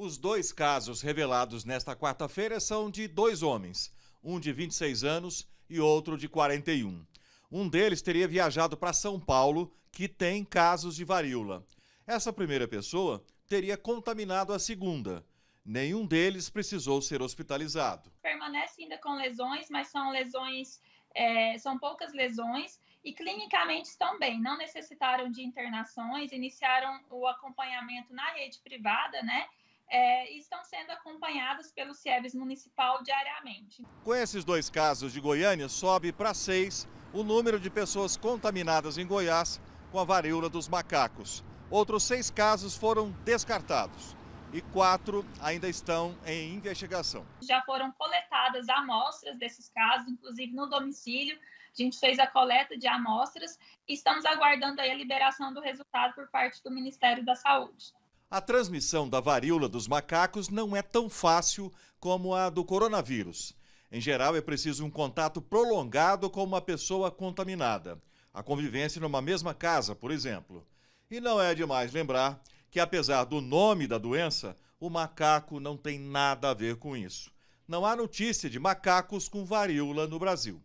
Os dois casos revelados nesta quarta-feira são de dois homens, um de 26 anos e outro de 41. Um deles teria viajado para São Paulo, que tem casos de varíola. Essa primeira pessoa teria contaminado a segunda. Nenhum deles precisou ser hospitalizado. Permanece ainda com lesões, mas são lesões, é, são poucas lesões e clinicamente estão bem, não necessitaram de internações, iniciaram o acompanhamento na rede privada, né? é, estão sendo acompanhadas pelo SIEBS municipal diariamente. Com esses dois casos de Goiânia, sobe para seis o número de pessoas contaminadas em Goiás com a varíola dos macacos. Outros seis casos foram descartados e quatro ainda estão em investigação. Já foram coletadas amostras desses casos, inclusive no domicílio. A gente fez a coleta de amostras e estamos aguardando a liberação do resultado por parte do Ministério da Saúde. A transmissão da varíola dos macacos não é tão fácil como a do coronavírus. Em geral, é preciso um contato prolongado com uma pessoa contaminada. A convivência numa mesma casa, por exemplo. E não é demais lembrar que, apesar do nome da doença, o macaco não tem nada a ver com isso. Não há notícia de macacos com varíola no Brasil.